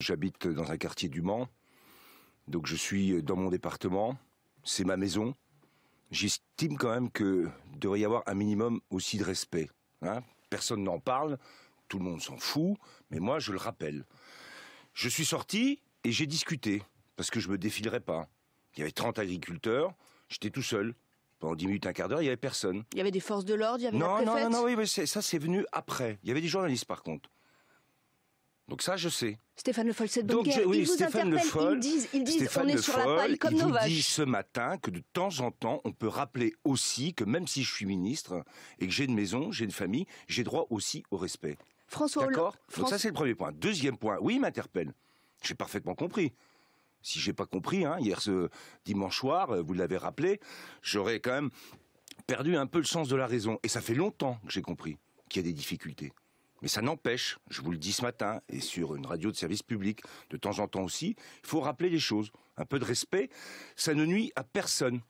J'habite dans un quartier du Mans, donc je suis dans mon département, c'est ma maison. J'estime quand même que devrait y avoir un minimum aussi de respect. Hein. Personne n'en parle, tout le monde s'en fout, mais moi je le rappelle. Je suis sorti et j'ai discuté, parce que je me défilerais pas. Il y avait 30 agriculteurs, j'étais tout seul. Pendant 10 minutes, un quart d'heure, il n'y avait personne. Il y avait des forces de l'ordre, il y avait non, Non, non, non, oui, mais ça c'est venu après. Il y avait des journalistes par contre. Donc ça, je sais. Stéphane Le Foll, cette bonne Donc, oui, ils vous Stéphane interpellent, ils disent, ils on est sur la paille comme nos vaches. Ils ce matin que de temps en temps, on peut rappeler aussi que même si je suis ministre et que j'ai une maison, j'ai une famille, j'ai droit aussi au respect. François D'accord Donc ça, c'est le premier point. Deuxième point, oui, il m'interpelle. J'ai parfaitement compris. Si j'ai pas compris, hein, hier ce dimanche soir, euh, vous l'avez rappelé, j'aurais quand même perdu un peu le sens de la raison. Et ça fait longtemps que j'ai compris qu'il y a des difficultés. Mais ça n'empêche, je vous le dis ce matin, et sur une radio de service public, de temps en temps aussi, il faut rappeler les choses. Un peu de respect, ça ne nuit à personne.